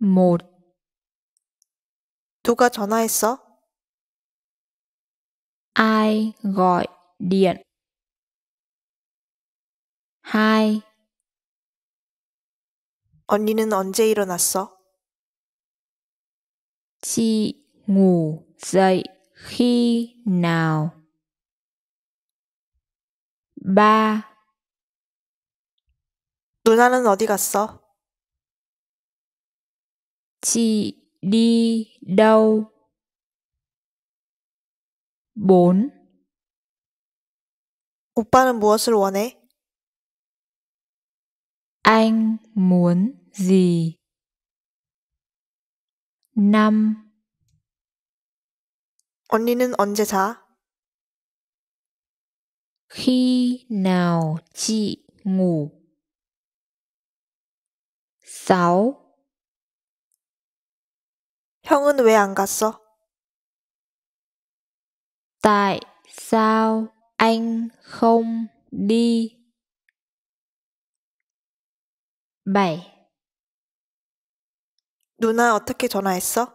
một 누가 전화했어? ai gọi điện hai 언니는 언제 일어났어? chị ngủ dậy khi nào ba 누나는 어디 갔어? chị đi đâu? 4. 오빠는 무엇을 원해? Anh muốn gì? 5. 언니는 언제 자? Khi nào chị ngủ? 6. 형은 왜 안 갔어? Tại sao anh không đi? 7. 누나 어떻게 전화했어?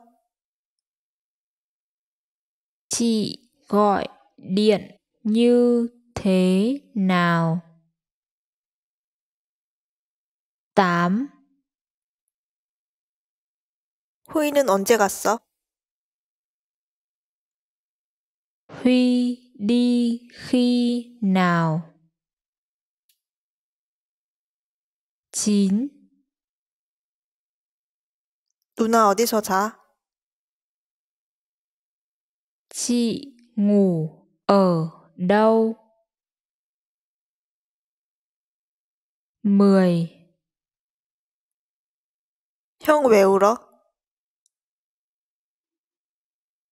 Chị gọi điện như thế nào? 8. 호의는 언제 갔어? Huy đi khi nào? 9 누나 어디서 자? Chị ngủ ở đâu? 10형왜 울어?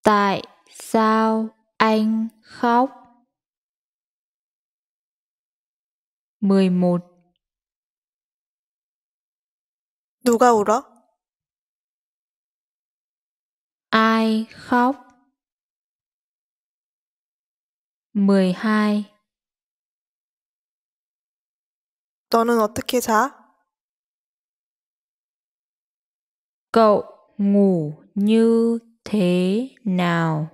tại sao anh khóc 11 누가 울어? Ai khóc? 12 너는 어떻게 자? Cậu ngủ như thế nào